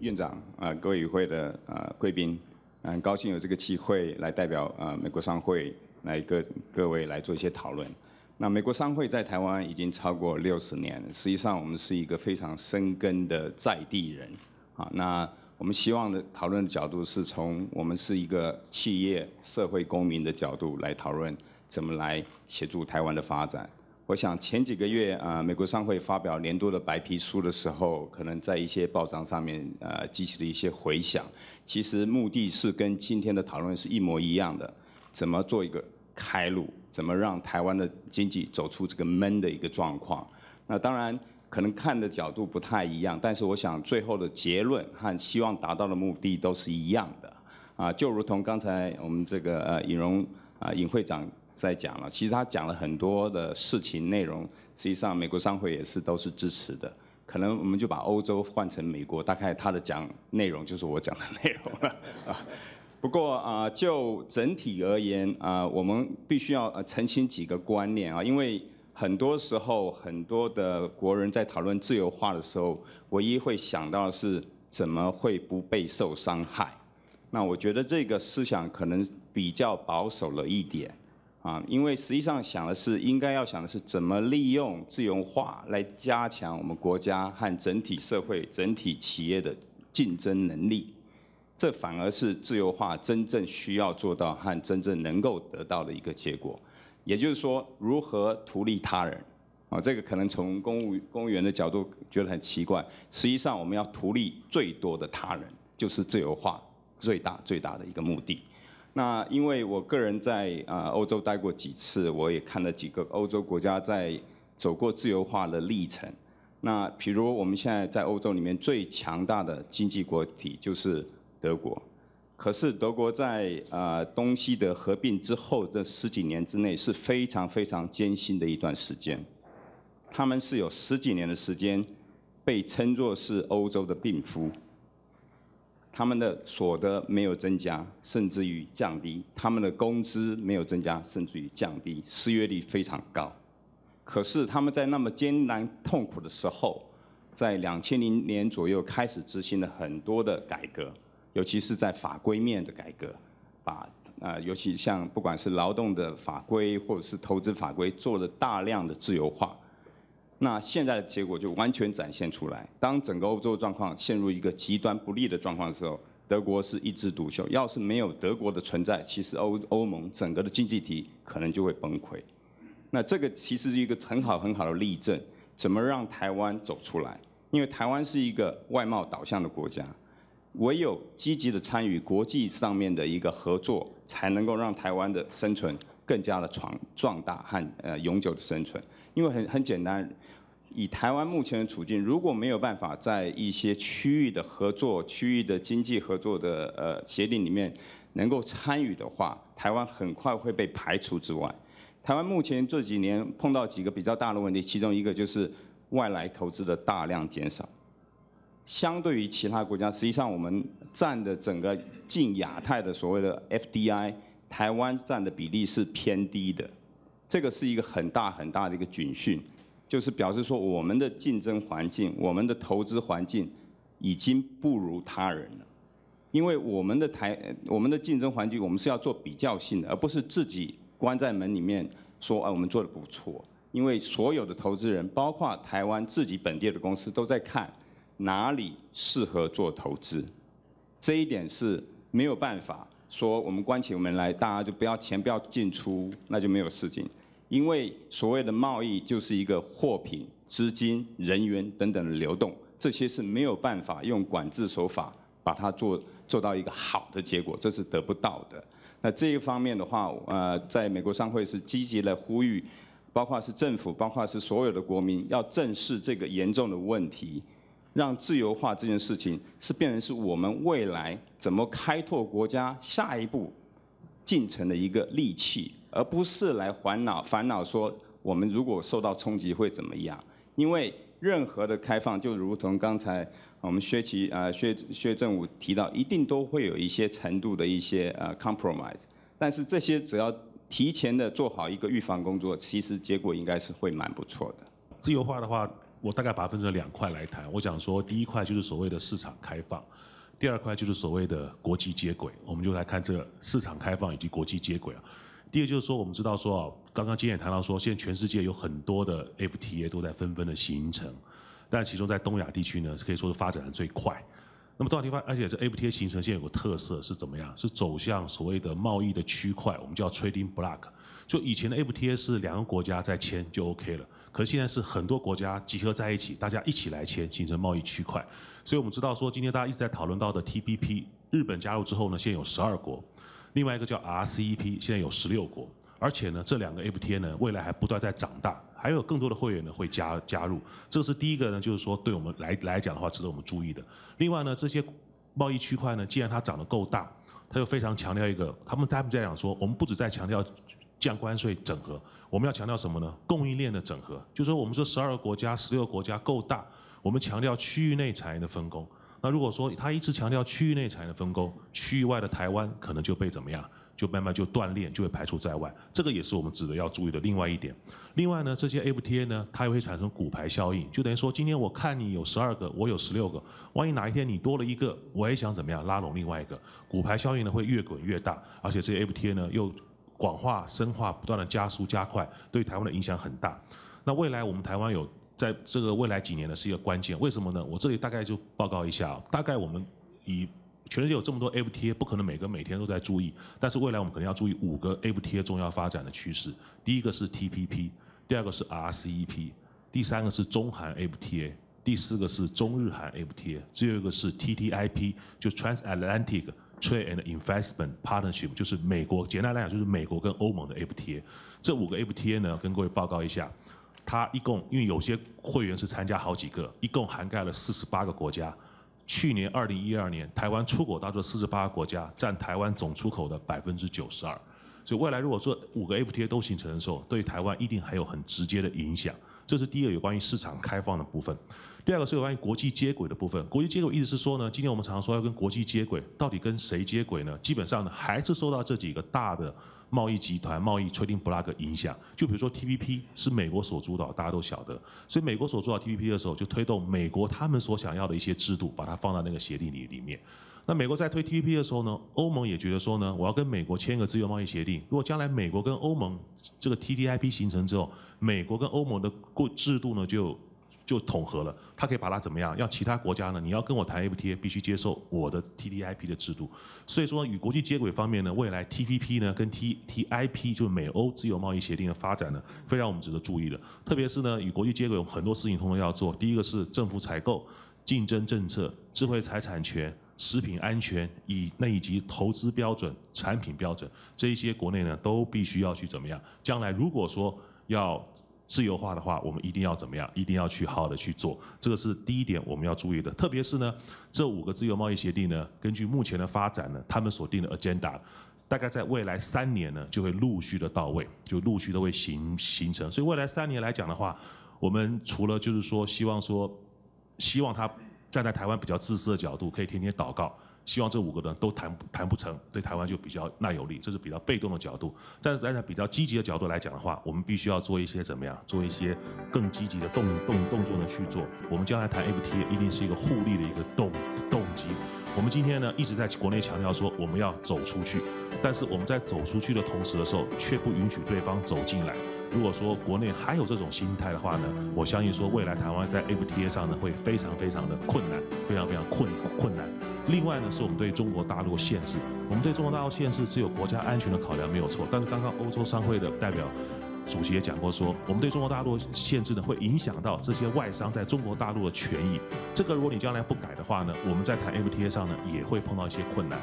院长啊，各位与会的啊贵宾，很高兴有这个机会来代表啊美国商会来各各位来做一些讨论。那美国商会在台湾已经超过六十年，实际上我们是一个非常生根的在地人。啊，那我们希望的讨论的角度是从我们是一个企业社会公民的角度来讨论，怎么来协助台湾的发展。我想前几个月啊，美国商会发表年度的白皮书的时候，可能在一些报章上面呃激起了一些回响。其实目的是跟今天的讨论是一模一样的，怎么做一个开路，怎么让台湾的经济走出这个闷的一个状况。那当然可能看的角度不太一样，但是我想最后的结论和希望达到的目的都是一样的。啊，就如同刚才我们这个呃尹荣啊尹会长。再讲了，其实他讲了很多的事情内容，实际上美国商会也是都是支持的。可能我们就把欧洲换成美国，大概他的讲内容就是我讲的内容了啊。不过啊，就整体而言啊，我们必须要澄清几个观念啊，因为很多时候很多的国人在讨论自由化的时候，唯一会想到的是怎么会不被受伤害。那我觉得这个思想可能比较保守了一点。啊，因为实际上想的是，应该要想的是怎么利用自由化来加强我们国家和整体社会、整体企业的竞争能力。这反而是自由化真正需要做到和真正能够得到的一个结果。也就是说，如何图利他人啊，这个可能从公务公务员的角度觉得很奇怪。实际上，我们要图利最多的他人，就是自由化最大最大的一个目的。那因为我个人在啊欧洲待过几次，我也看了几个欧洲国家在走过自由化的历程。那比如我们现在在欧洲里面最强大的经济国体就是德国，可是德国在啊东西德合并之后的十几年之内是非常非常艰辛的一段时间，他们是有十几年的时间被称作是欧洲的病夫。他们的所得没有增加，甚至于降低；他们的工资没有增加，甚至于降低。失业率非常高，可是他们在那么艰难痛苦的时候，在两千零年左右开始执行了很多的改革，尤其是在法规面的改革，把呃，尤其像不管是劳动的法规或者是投资法规，做了大量的自由化。那现在的结果就完全展现出来。当整个欧洲的状况陷入一个极端不利的状况的时候，德国是一枝独秀。要是没有德国的存在，其实欧欧盟整个的经济体可能就会崩溃。那这个其实是一个很好很好的例证，怎么让台湾走出来？因为台湾是一个外贸导向的国家，唯有积极的参与国际上面的一个合作，才能够让台湾的生存。更加的壮壮大和呃永久的生存，因为很很简单，以台湾目前的处境，如果没有办法在一些区域的合作、区域的经济合作的呃协定里面能够参与的话，台湾很快会被排除之外。台湾目前这几年碰到几个比较大的问题，其中一个就是外来投资的大量减少，相对于其他国家，实际上我们占的整个近亚太的所谓的 FDI。台湾占的比例是偏低的，这个是一个很大很大的一个警讯，就是表示说我们的竞争环境、我们的投资环境已经不如他人了。因为我们的台、我们的竞争环境，我们是要做比较性的，而不是自己关在门里面说啊我们做的不错。因为所有的投资人，包括台湾自己本地的公司，都在看哪里适合做投资，这一点是没有办法。说我们关起门来，大家就不要钱，不要进出，那就没有事情。因为所谓的贸易就是一个货品、资金、人员等等的流动，这些是没有办法用管制手法把它做做到一个好的结果，这是得不到的。那这一方面的话，呃，在美国商会是积极的呼吁，包括是政府，包括是所有的国民，要正视这个严重的问题。让自由化这件事情是变成是我们未来怎么开拓国家下一步进程的一个利器，而不是来烦恼烦恼说我们如果受到冲击会怎么样。因为任何的开放就如同刚才我们薛奇啊薛薛政武提到，一定都会有一些程度的一些呃 compromise。但是这些只要提前的做好一个预防工作，其实结果应该是会蛮不错的。自由化的话。我大概把它分成两块来谈。我讲说，第一块就是所谓的市场开放，第二块就是所谓的国际接轨。我们就来看这个市场开放以及国际接轨啊。第二就是说，我们知道说，刚刚金也谈到说，现在全世界有很多的 FTA 都在纷纷的形成，但其中在东亚地区呢，可以说是发展的最快。那么多少地方，而且这 FTA 形成，现在有个特色是怎么样？是走向所谓的贸易的区块，我们叫 Trading Block。就以前的 FTA 是两个国家在签就 OK 了。可是现在是很多国家集合在一起，大家一起来签，形成贸易区块。所以我们知道说，今天大家一直在讨论到的 TPP，日本加入之后呢，现有十二国；另外一个叫 RCEP，现在有十六国。而且呢，这两个 FTA 呢，未来还不断在长大，还有更多的会员呢会加加入。这是第一个呢，就是说对我们来来讲的话，值得我们注意的。另外呢，这些贸易区块呢，既然它长得够大，它就非常强调一个，他们他们在讲说，我们不止在强调。降关税整合，我们要强调什么呢？供应链的整合，就说我们说十二个国家、十六个国家够大，我们强调区域内产业的分工。那如果说他一直强调区域内产业的分工，区域外的台湾可能就被怎么样，就慢慢就断裂，就会排除在外。这个也是我们指的要注意的另外一点。另外呢，这些 FTA 呢，它也会产生骨牌效应，就等于说今天我看你有十二个，我有十六个，万一哪一天你多了一个，我也想怎么样拉拢另外一个，骨牌效应呢会越滚越大，而且这些 FTA 呢又。广化深化不断的加速加快，对台湾的影响很大。那未来我们台湾有在这个未来几年呢是一个关键，为什么呢？我这里大概就报告一下，大概我们以全世界有这么多 FTA，不可能每个每天都在注意，但是未来我们可能要注意五个 FTA 重要发展的趋势。第一个是 TPP，第二个是 RCEP，第三个是中韩 FTA，第四个是中日韩 FTA，最后一个是 TTIP，就 TransAtlantic。Trade and Investment Partnership 就是美国，简单来讲就是美国跟欧盟的 FTA。这五个 FTA 呢，跟各位报告一下，它一共，因为有些会员是参加好几个，一共涵盖了四十八个国家。去年二零一二年，台湾出口到这四十八个国家，占台湾总出口的百分之九十二。所以未来如果说五个 FTA 都形成的时候，对台湾一定还有很直接的影响。这是第一个有关于市场开放的部分。第二个，是有关于国际接轨的部分，国际接轨意思是说呢，今天我们常说要跟国际接轨，到底跟谁接轨呢？基本上呢，还是受到这几个大的贸易集团、贸易 Trading Bloc 影响。就比如说 TPP 是美国所主导，大家都晓得，所以美国所主导 TPP 的时候，就推动美国他们所想要的一些制度，把它放到那个协定里里面。那美国在推 TPP 的时候呢，欧盟也觉得说呢，我要跟美国签一个自由贸易协定。如果将来美国跟欧盟这个 TTIP 形成之后，美国跟欧盟的过制度呢就就统合了，它可以把它怎么样？要其他国家呢？你要跟我谈 FTA，必须接受我的 t d i p 的制度。所以说，与国际接轨方面呢，未来 TPP 呢跟 TTIP 就是美欧自由贸易协定的发展呢，非常我们值得注意的。特别是呢，与国际接轨有很多事情，通通要做。第一个是政府采购、竞争政策、智慧财产权、食品安全以那以及投资标准、产品标准这一些国内呢都必须要去怎么样？将来如果说要。自由化的话，我们一定要怎么样？一定要去好好的去做，这个是第一点我们要注意的。特别是呢，这五个自由贸易协定呢，根据目前的发展呢，他们所定的 agenda，大概在未来三年呢，就会陆续的到位，就陆续都会形形成。所以未来三年来讲的话，我们除了就是说希望说，希望他站在台湾比较自私的角度，可以天天祷告。希望这五个人都谈谈不成，对台湾就比较那有利，这是比较被动的角度。但是，站在比较积极的角度来讲的话，我们必须要做一些怎么样，做一些更积极的动动动作呢？去做。我们将来谈 FTA 一定是一个互利的一个动动机。我们今天呢一直在国内强调说我们要走出去，但是我们在走出去的同时的时候，却不允许对方走进来。如果说国内还有这种心态的话呢，我相信说未来台湾在 FTA 上呢会非常非常的困难，非常非常困困难。另外呢，是我们对中国大陆限制。我们对中国大陆限制，只有国家安全的考量没有错。但是刚刚欧洲商会的代表主席也讲过，说我们对中国大陆限制呢，会影响到这些外商在中国大陆的权益。这个如果你将来不改的话呢，我们在谈 FTA 上呢，也会碰到一些困难。